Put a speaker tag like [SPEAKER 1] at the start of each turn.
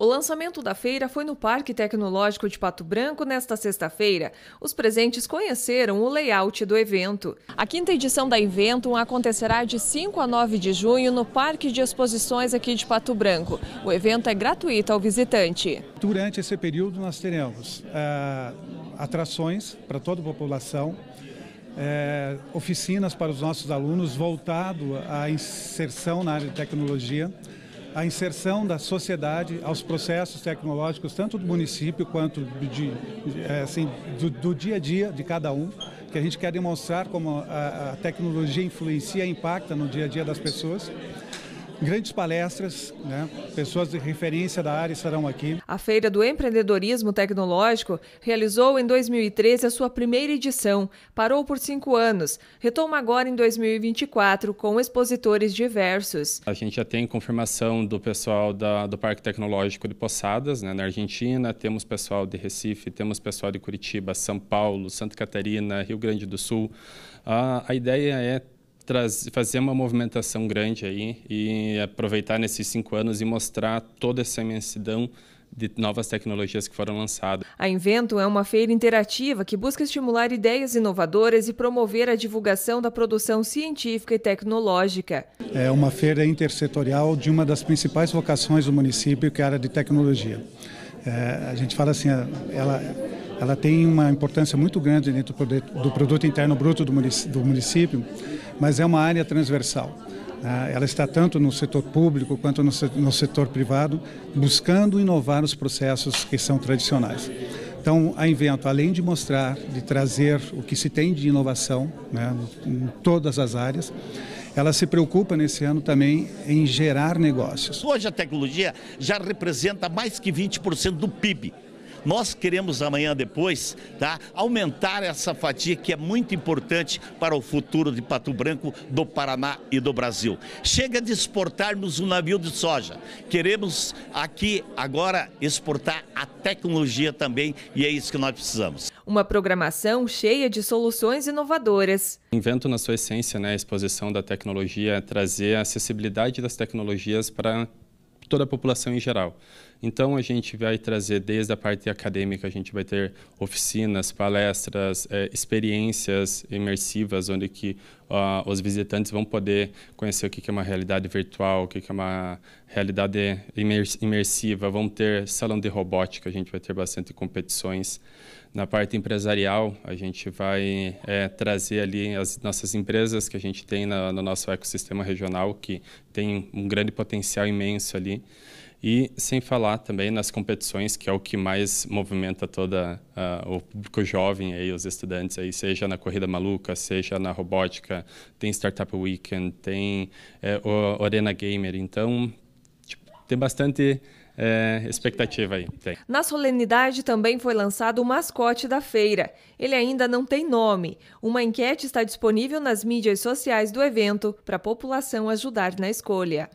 [SPEAKER 1] O lançamento da feira foi no Parque Tecnológico de Pato Branco nesta sexta-feira. Os presentes conheceram o layout do evento. A quinta edição da Inventum acontecerá de 5 a 9 de junho no Parque de Exposições aqui de Pato Branco. O evento é gratuito ao visitante.
[SPEAKER 2] Durante esse período nós teremos eh, atrações para toda a população, é, oficinas para os nossos alunos voltado à inserção na área de tecnologia, a inserção da sociedade aos processos tecnológicos, tanto do município quanto de, é, assim, do, do dia a dia de cada um que a gente quer demonstrar como a, a, tecnologia influencia e impacta no dia a dia das pessoas grandes palestras, né? pessoas de referência da área estarão aqui.
[SPEAKER 1] A Feira do Empreendedorismo Tecnológico realizou em 2013 a sua primeira edição, parou por cinco anos, retoma agora em 2024 com expositores diversos.
[SPEAKER 3] A gente já tem confirmação do pessoal da, do Parque Tecnológico de Poçadas, né, na Argentina, temos pessoal de Recife, temos pessoal de Curitiba, São Paulo, Santa Catarina, Rio Grande do Sul. a ideia é fazer uma movimentação grande aí e aproveitar nesses cinco anos e mostrar toda essa imensidão de novas tecnologias que foram lançadas.
[SPEAKER 1] A Invento é uma feira interativa que busca estimular ideias inovadoras e promover a divulgação da produção científica e tecnológica.
[SPEAKER 2] É uma feira intersetorial de uma das principais vocações do município, que é a área de tecnologia. É, a gente fala assim, ela ela tem uma importância muito grande dentro do produto interno bruto do município, mas é uma área transversal. Né? Ela está tanto no setor público quanto no setor privado, buscando inovar os processos que são tradicionais. Então, a Invento, além de mostrar, de trazer o que se tem de inovação né, em todas as áreas, ela se preocupa nesse ano também em gerar negócios. Hoje a tecnologia já representa
[SPEAKER 1] mais que 20% do PIB. Nós queremos amanhã depois tá, aumentar essa fatia que é muito importante para o futuro de Pato Branco, do Paraná e do Brasil. Chega de exportarmos um navio de soja. Queremos aqui
[SPEAKER 3] agora exportar a tecnologia também e é isso que nós precisamos.
[SPEAKER 1] Uma programação cheia de soluções inovadoras.
[SPEAKER 3] Invento na sua essência, né, a exposição da tecnologia, trazer a acessibilidade das tecnologias para toda a população em geral. Então a gente vai trazer desde a parte acadêmica, a gente vai ter oficinas, palestras, é, experiências imersivas, onde que uh, os visitantes vão poder conhecer o que, que é uma realidade virtual, o que, que é uma realidade imersiva. Vão ter salão de robótica, a gente vai ter bastante competições. Na parte empresarial, a gente vai é, trazer ali as nossas empresas que a gente tem na, no nosso ecossistema regional, que tem um grande potencial imenso ali. E sem falar também nas competições, que é o que mais movimenta toda uh, o público jovem aí, os estudantes aí, seja na corrida maluca, seja na robótica, tem Startup Weekend, tem é, o Arena Gamer, então tipo, tem bastante é, expectativa aí. Tem.
[SPEAKER 1] Na solenidade também foi lançado o mascote da feira. Ele ainda não tem nome. Uma enquete está disponível nas mídias sociais do evento para a população ajudar na escolha.